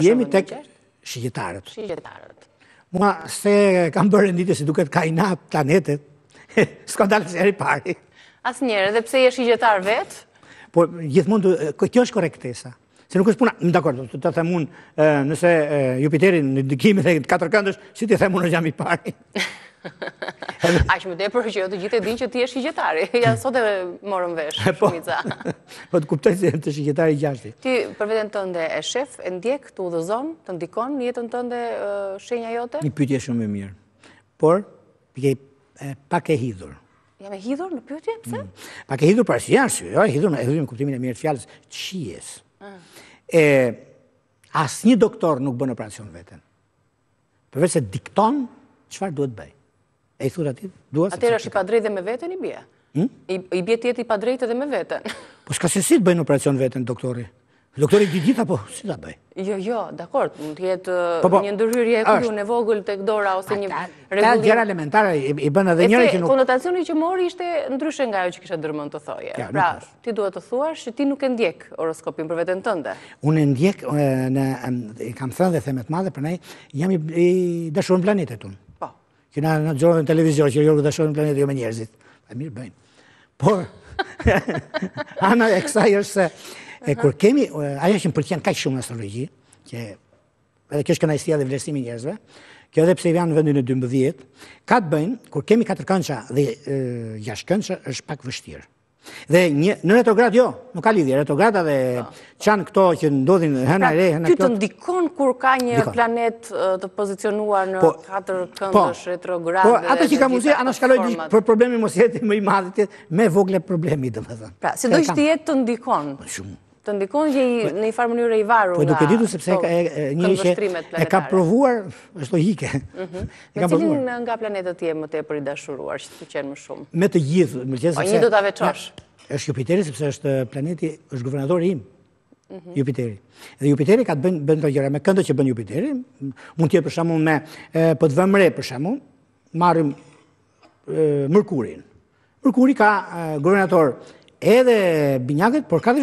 jemi tek shigjetarët. Mua, se kam bërë ditë si duket ka i të planetet, s'ka dalë se pari. As njerë, dhe pse je shigjetar vetë? Po, gjithmonë, kjo është korektesa. Se nuk është puna, më dakord, të të nëse Jupiterin në dikimi dhe në katër këndësh, si të themun unë është jam i pari. Ashtë më dhe për që jo të gjithë e din që ti e shigjetari. Ja, sot e morëm vesh, po. shumica po të kuptoj se të shiketari gjashti. Ti për vetën tënde e shef, e ndjek, të udhëzon, të ndikon, një jetën tënde shenja jote? Një pytje shumë e mirë, por pak e hidhur. Jam e hidhur në pytje, pëse? Mm. Pak e hidhur për jashtu, jo, e hidhur në kuptimin e mirë fjallës, qies. Mm. Asë një doktor nuk bënë operacion vetën. Përve se dikton, qëfar duhet bëj? E i thurë ati, duhet se Atër është i padrejt dhe me vetën i bje? Hm? I bje tjeti i padrejt dhe me vetën. Po shka se si të bëjnë operacion vetën, doktori? Doktori di ditë apo si ta bëj? Jo, jo, dakord, mund të jetë po, po, një ndërhyrje e kryu në vogël tek dora ose një rregull. Ta gjera elementare i bën edhe njëri që nuk. Konotacioni që mori ishte ndryshe nga ajo që kisha dërmën të thoje. pra, ti duhet të thuash se ti nuk e ndjek horoskopin për veten tënde. Unë e ndjek kam thënë dhe themet të madhe për ne, jam i, i dashur planetet unë. Po. Që na në televizion që jo dashur planetet jo me njerëzit. Ai mirë bëjnë. Por Ana e kësaj është se, e kur kemi, ajo që më përqen kaj shumë në astrologi, që edhe kjo është kënajstia dhe vlerësimi njerëzve, kjo edhe pse i vjen në vendin e 12, ka të bëjnë kur kemi katër këndshë dhe jashtë këndshë është pak vështirë. Dhe një, në retrograd jo, nuk ka lidhje, retrograda dhe qanë po. këto që ndodhin hëna e pra, re, hëna këtë. Ty të ndikon kur ka një planet të pozicionuar në po, katër po, këndësh retrograd dhe... Po, atë që ka muzi, anë shkaloj një për problemi mos jetë më i madhë, me vogle problemi, dhe më dhe. Pra, se dojshë të jetë të ndikon. Shumë të ndikon që i po- në i farë mënyrë i varur nga të planetarës. Po e duke sepse e që e ka provuar është logike. Mhm. Me cilin nga planetët jemë më të e për i dashuruar, që të qenë më shumë? Me të gjithë, më qenë po, sepse... Pa një do të aveqash. qash? është Jupiteri sepse është planeti, është guvernatori im, mhm. Jupiteri. Dhe Jupiteri ka të bëndë të gjëra me këndë që bëndë Jupiteri, mund tjetë për shamun me, po për të vëmre për shamun, marim Mërkurin. Mërkurin ka guvernator edhe binyaket, por ka dhe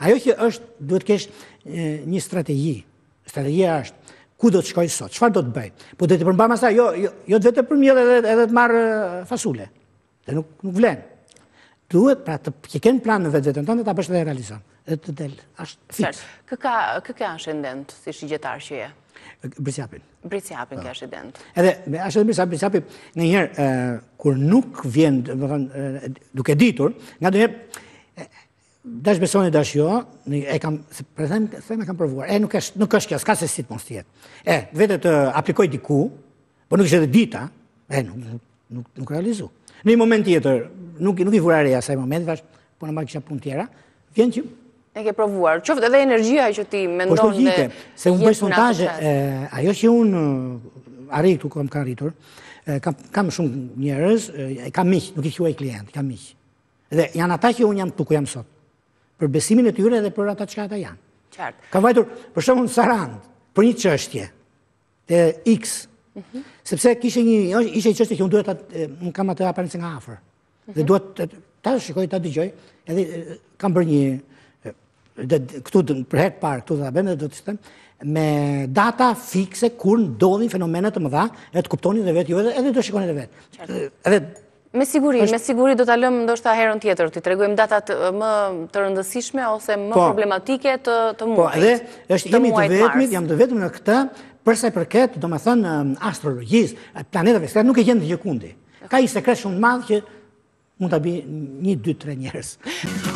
Ajo që është, duhet kesh një strategi. Strategia është, ku do të shkoj sot, qëfar do të bëj? Po dhe të përmba masa, jo, jo, të jo vetë për mjë edhe, edhe të marë fasule. Dhe nuk, nuk vlen. Duhet, pra, të ke kënë plan në vetë vetën të dhe ta bështë dhe realizon. Dhe të del, ashtë fit. Kë ka, ka ashendent, si shigjetar që je? Brisjapin. Brisjapin ka po. ashendent. Edhe, me ashendent Brisjapin, Brisjapin, në njerë, kur nuk vjen, duke ditur, nga do dash besoni dash jo, ne e kam për them se më kam provuar. E nuk është nuk kjo, s'ka se si të mos tjetë. E vetë të aplikoj diku, po nuk është edhe dita, e nuk nuk nuk realizo. Në një moment tjetër, nuk nuk i vura re asaj moment, vash, po në marr kisha punë tjera. Vjen që e ke provuar. Qoftë edhe energjia që ti mendon po gjitë, se un bëjë sondazhe, ajo që un arrit ku kam arritur, kam kam shumë njerëz, kam miq, nuk i quaj klient, kam miq. Dhe janë ata që un jam tu jam për besimin e tyre dhe për ata qëka ata janë. Qartë. Ka vajtur, për shumë në Sarand, për një qështje, të X, sepse kishe një, ishe një qështje që unë duhet kam atë se nga afer, dhe mhm. duhet ta shikoj, ta dëgjoj, edhe kam për një, dhe këtu për herë parë, këtu dhe ta bëjmë dhe do të qëtëm, me data fikse kur ndodhin fenomenet të më dha, e të kuptoni dhe vetë, jo, edhe të shikoni dhe vetë. Edhe Me siguri, me siguri do të alëm ndoshta do shta herën tjetër, të të regojmë datat më të rëndësishme ose më po. problematike të muajtë. Po, edhe, është jemi të vetëmit, jam të vetëm në këta, përsa i përket, do më thënë, astrologjiz, planetëve, se nuk e gjendë një kundi. Ka i sekret shumë madhë që mund të bi një, dy, tre njerës.